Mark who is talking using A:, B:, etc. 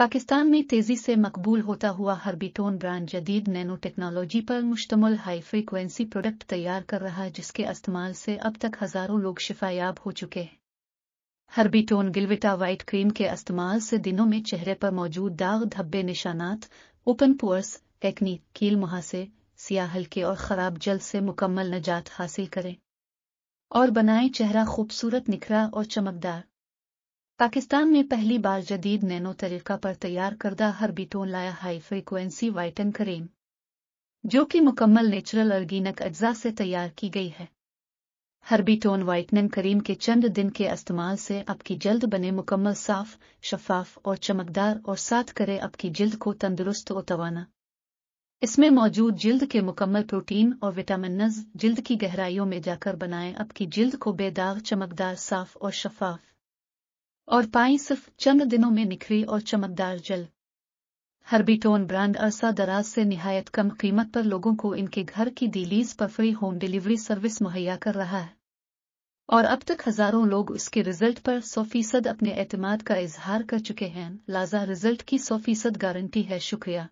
A: पाकिस्तान में तेजी से मकबूल होता हुआ हर्बिटोन ब्रांड जदीद नैनो टेक्नोलॉजी पर मुश्तमल हाई फ्रीक्वेंसी प्रोडक्ट तैयार कर रहा है जिसके इस्तेमाल से अब तक हजारों लोग शिफायाब हो चुके हैं हर्बिटोन गिलविटा वाइट क्रीम के इस्तेमाल से दिनों में चेहरे पर मौजूद दाग धब्बे निशानात ओपन पोअर्स एक्नी कील मुहासे सियाह हल्के और खराब जल से मुकम्मल नजात हासिल करें और बनाएं चेहरा खूबसूरत निखरा और चमकदार पाकिस्तान में पहली बार जदीद नैनो तरीका पर तैयार करदा हर्बिटोन लाया हाई फ्रीक्वेंसी वाइटन करीम जो कि मुकम्मल नेचुरल अर्गीनक अज्जा से तैयार की गई है हर्बीटोन वाइटनिंग करीम के चंद दिन के इस्तेमाल से आपकी जल्द बने मुकम्मल साफ शफाफ और चमकदार और साथ करे आपकी जिल्द को तंदुरुस्त और तवाना इसमें मौजूद जिल्द के मुकम्मल प्रोटीन और विटामिन जिल्द की गहराइयों में जाकर बनाएं आपकी जिल्द को बेदाग चमकदार साफ और शफाफ और पाई सिर्फ चंद दिनों में निखरी और चमकदार जल हर्बिटोन ब्रांड अरसा दराज से निहायत कम कीमत पर लोगों को इनके घर की दिलीज पर फ्री होम डिलीवरी सर्विस मुहैया कर रहा है और अब तक हजारों लोग उसके रिजल्ट पर सौ फीसद अपने एतमाद का इजहार कर चुके हैं लाजा रिजल्ट की सौ फीसद गारंटी है शुक्रिया